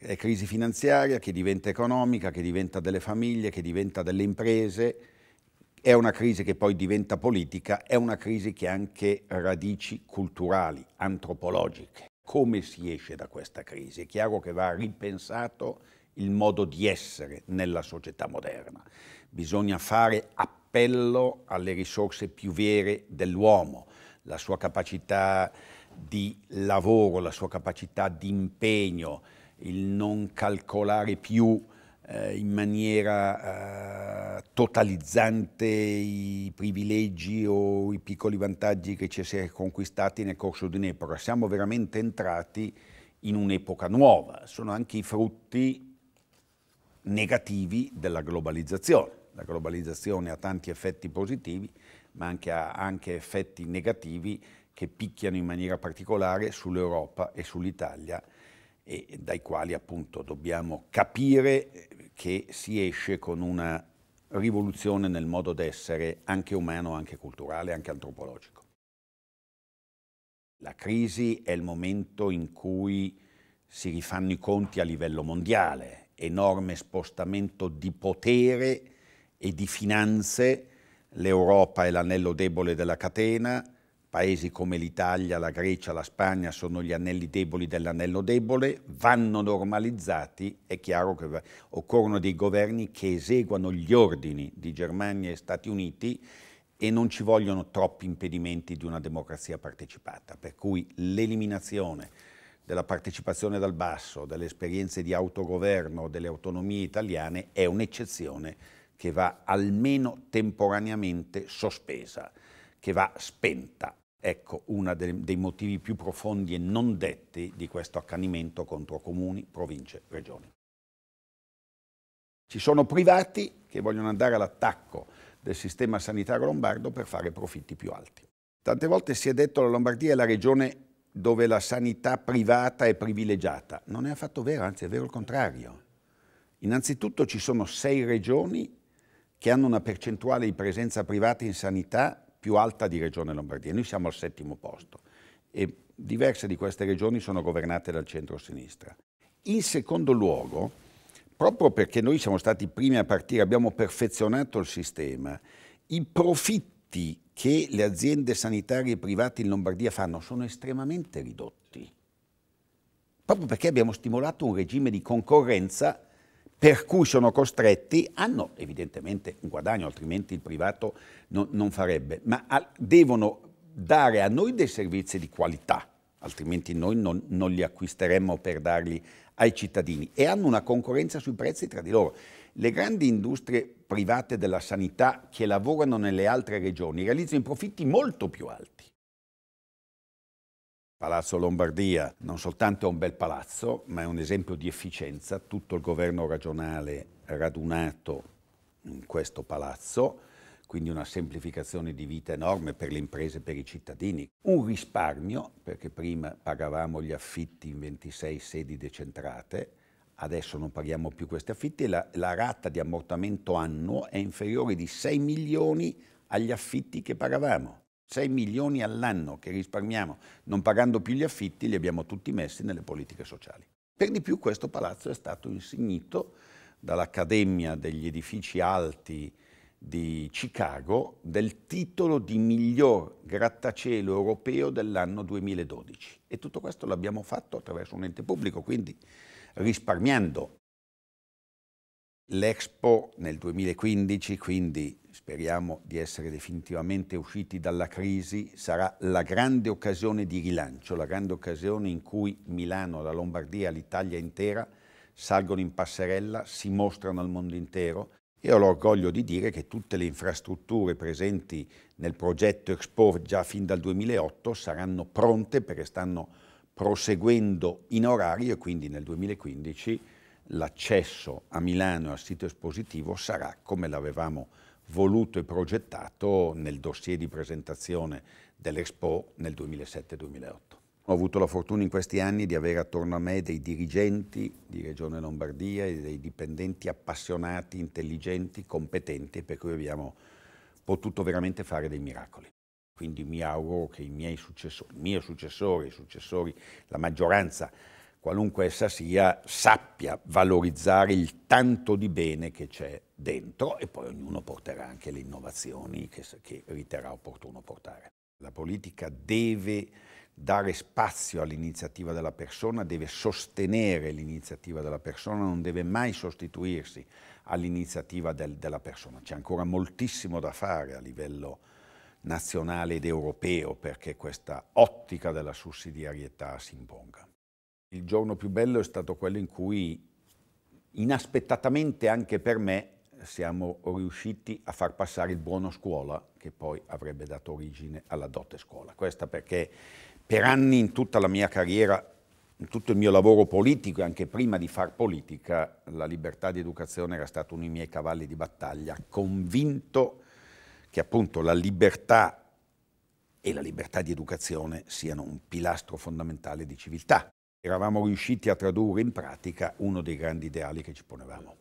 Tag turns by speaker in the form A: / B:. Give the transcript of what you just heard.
A: È crisi finanziaria che diventa economica, che diventa delle famiglie, che diventa delle imprese, è una crisi che poi diventa politica, è una crisi che ha anche radici culturali, antropologiche. Come si esce da questa crisi? È chiaro che va ripensato il modo di essere nella società moderna. Bisogna fare appello alle risorse più vere dell'uomo, la sua capacità di lavoro, la sua capacità di impegno, il non calcolare più eh, in maniera eh, totalizzante i privilegi o i piccoli vantaggi che ci si è conquistati nel corso di un'epoca. Siamo veramente entrati in un'epoca nuova, sono anche i frutti negativi della globalizzazione. La globalizzazione ha tanti effetti positivi, ma anche ha anche effetti negativi che picchiano in maniera particolare sull'Europa e sull'Italia e dai quali appunto dobbiamo capire eh, che si esce con una rivoluzione nel modo d'essere anche umano, anche culturale, anche antropologico. La crisi è il momento in cui si rifanno i conti a livello mondiale, enorme spostamento di potere e di finanze, l'Europa è l'anello debole della catena, Paesi come l'Italia, la Grecia, la Spagna sono gli anelli deboli dell'anello debole, vanno normalizzati, è chiaro che occorrono dei governi che eseguano gli ordini di Germania e Stati Uniti e non ci vogliono troppi impedimenti di una democrazia partecipata, per cui l'eliminazione della partecipazione dal basso, delle esperienze di autogoverno, delle autonomie italiane è un'eccezione che va almeno temporaneamente sospesa, che va spenta Ecco uno dei motivi più profondi e non detti di questo accanimento contro comuni, province, regioni. Ci sono privati che vogliono andare all'attacco del sistema sanitario lombardo per fare profitti più alti. Tante volte si è detto che la Lombardia è la regione dove la sanità privata è privilegiata. Non è affatto vero, anzi è vero il contrario. Innanzitutto ci sono sei regioni che hanno una percentuale di presenza privata in sanità più alta di Regione Lombardia. Noi siamo al settimo posto e diverse di queste regioni sono governate dal centro-sinistra. In secondo luogo, proprio perché noi siamo stati i primi a partire, abbiamo perfezionato il sistema, i profitti che le aziende sanitarie private in Lombardia fanno sono estremamente ridotti, proprio perché abbiamo stimolato un regime di concorrenza per cui sono costretti, hanno evidentemente un guadagno, altrimenti il privato no, non farebbe, ma a, devono dare a noi dei servizi di qualità, altrimenti noi non, non li acquisteremmo per darli ai cittadini e hanno una concorrenza sui prezzi tra di loro. Le grandi industrie private della sanità che lavorano nelle altre regioni realizzano profitti molto più alti Palazzo Lombardia non soltanto è un bel palazzo, ma è un esempio di efficienza. Tutto il governo regionale radunato in questo palazzo, quindi una semplificazione di vita enorme per le imprese e per i cittadini. Un risparmio, perché prima pagavamo gli affitti in 26 sedi decentrate, adesso non paghiamo più questi affitti, e la, la rata di ammortamento annuo è inferiore di 6 milioni agli affitti che pagavamo. 6 milioni all'anno che risparmiamo non pagando più gli affitti li abbiamo tutti messi nelle politiche sociali. Per di più questo palazzo è stato insignito dall'Accademia degli Edifici Alti di Chicago del titolo di miglior grattacielo europeo dell'anno 2012 e tutto questo l'abbiamo fatto attraverso un ente pubblico, quindi risparmiando. L'Expo nel 2015, quindi speriamo di essere definitivamente usciti dalla crisi, sarà la grande occasione di rilancio, la grande occasione in cui Milano, la Lombardia, l'Italia intera salgono in passerella, si mostrano al mondo intero e ho l'orgoglio di dire che tutte le infrastrutture presenti nel progetto Expo già fin dal 2008 saranno pronte perché stanno proseguendo in orario e quindi nel 2015 l'accesso a Milano e al sito espositivo sarà, come l'avevamo voluto e progettato nel dossier di presentazione dell'Expo nel 2007-2008. Ho avuto la fortuna in questi anni di avere attorno a me dei dirigenti di Regione Lombardia e dei dipendenti appassionati, intelligenti, competenti, per cui abbiamo potuto veramente fare dei miracoli. Quindi mi auguro che i miei successori, il mio successore, i successori, la maggioranza qualunque essa sia, sappia valorizzare il tanto di bene che c'è dentro e poi ognuno porterà anche le innovazioni che, che riterrà opportuno portare. La politica deve dare spazio all'iniziativa della persona, deve sostenere l'iniziativa della persona, non deve mai sostituirsi all'iniziativa del, della persona. C'è ancora moltissimo da fare a livello nazionale ed europeo perché questa ottica della sussidiarietà si imponga. Il giorno più bello è stato quello in cui, inaspettatamente anche per me, siamo riusciti a far passare il buono scuola, che poi avrebbe dato origine alla dote scuola. Questa perché per anni in tutta la mia carriera, in tutto il mio lavoro politico e anche prima di far politica, la libertà di educazione era stato uno dei miei cavalli di battaglia, convinto che appunto la libertà e la libertà di educazione siano un pilastro fondamentale di civiltà eravamo riusciti a tradurre in pratica uno dei grandi ideali che ci ponevamo.